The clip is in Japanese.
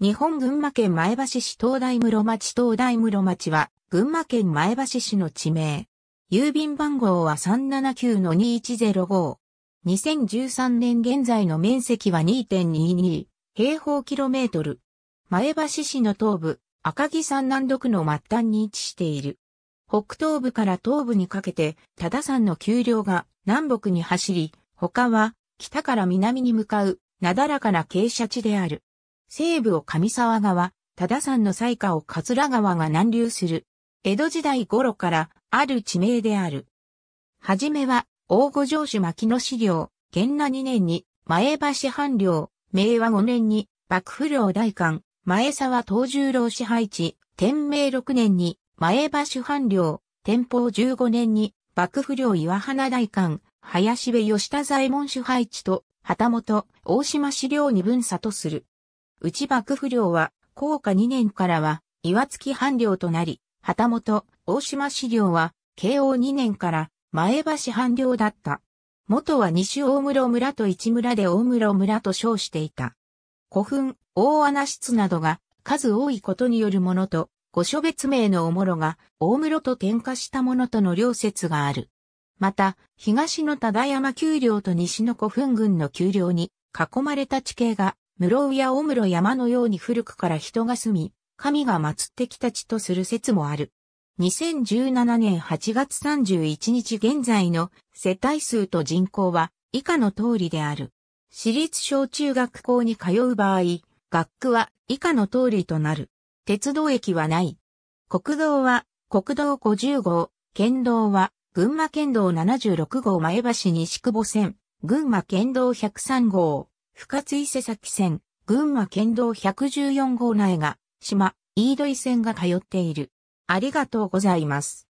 日本群馬県前橋市東大室町東大室町は、群馬県前橋市の地名。郵便番号は379-2105。2013年現在の面積は2.22平方キロメートル。前橋市の東部、赤城山南独の末端に位置している。北東部から東部にかけて、多田山の丘陵が南北に走り、他は北から南に向かう、なだらかな傾斜地である。西部を上沢川、田山の西下を桂川が南流する。江戸時代頃からある地名である。はじめは、大御城主牧野資料、元那2年に、前橋藩領、明和5年に、幕府領大官、前沢東十郎支配地、天明6年に、前橋藩領、天保15年に、幕府領岩花大官、林部吉田左衛門支配地と、旗本、大島資料二分差とする。内幕府領は、高下2年からは、岩月藩領となり、旗本、大島市領は、慶応2年から、前橋藩領だった。元は西大室村と一村で大室村と称していた。古墳、大穴室などが数多いことによるものと、御所別名のおもろが大室と転化したものとの両説がある。また、東の忠山丘陵と西の古墳群の丘陵に囲まれた地形が室尾や大室山のように古くから人が住み、神が祀ってきた地とする説もある。2017年8月31日現在の世帯数と人口は以下の通りである。私立小中学校に通う場合、学区は以下の通りとなる。鉄道駅はない。国道は国道50号、県道は群馬県道76号前橋西久保線、群馬県道103号、深津伊勢崎線、群馬県道114号内が、島、飯戸井線が通っている。ありがとうございます。